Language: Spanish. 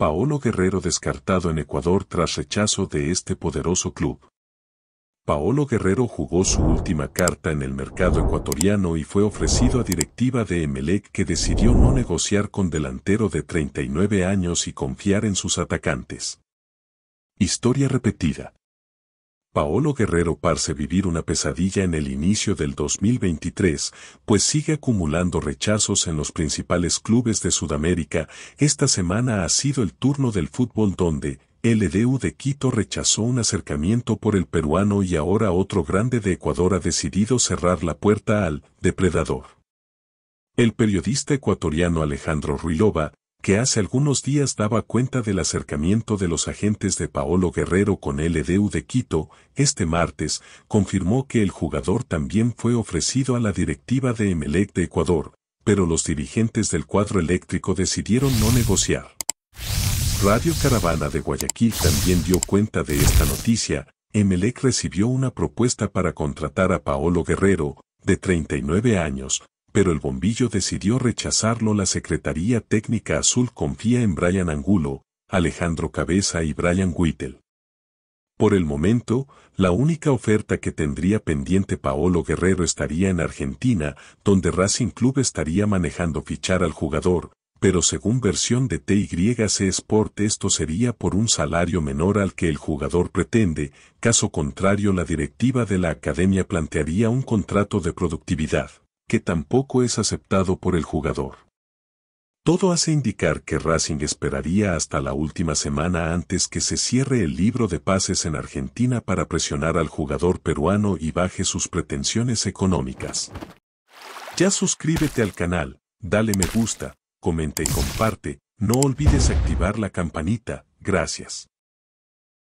Paolo Guerrero descartado en Ecuador tras rechazo de este poderoso club. Paolo Guerrero jugó su última carta en el mercado ecuatoriano y fue ofrecido a directiva de Emelec que decidió no negociar con delantero de 39 años y confiar en sus atacantes. Historia repetida. Paolo Guerrero parece vivir una pesadilla en el inicio del 2023, pues sigue acumulando rechazos en los principales clubes de Sudamérica. Esta semana ha sido el turno del fútbol donde LDU de Quito rechazó un acercamiento por el peruano y ahora otro grande de Ecuador ha decidido cerrar la puerta al depredador. El periodista ecuatoriano Alejandro Ruilova que hace algunos días daba cuenta del acercamiento de los agentes de Paolo Guerrero con LDU e de Quito, este martes, confirmó que el jugador también fue ofrecido a la directiva de Emelec de Ecuador, pero los dirigentes del cuadro eléctrico decidieron no negociar. Radio Caravana de Guayaquil también dio cuenta de esta noticia, Emelec recibió una propuesta para contratar a Paolo Guerrero, de 39 años, pero el bombillo decidió rechazarlo. La Secretaría Técnica Azul confía en Brian Angulo, Alejandro Cabeza y Brian Whittle. Por el momento, la única oferta que tendría pendiente Paolo Guerrero estaría en Argentina, donde Racing Club estaría manejando fichar al jugador, pero según versión de TYC Sport esto sería por un salario menor al que el jugador pretende, caso contrario la directiva de la academia plantearía un contrato de productividad que tampoco es aceptado por el jugador. Todo hace indicar que Racing esperaría hasta la última semana antes que se cierre el libro de pases en Argentina para presionar al jugador peruano y baje sus pretensiones económicas. Ya suscríbete al canal, dale me gusta, comenta y comparte, no olvides activar la campanita, gracias.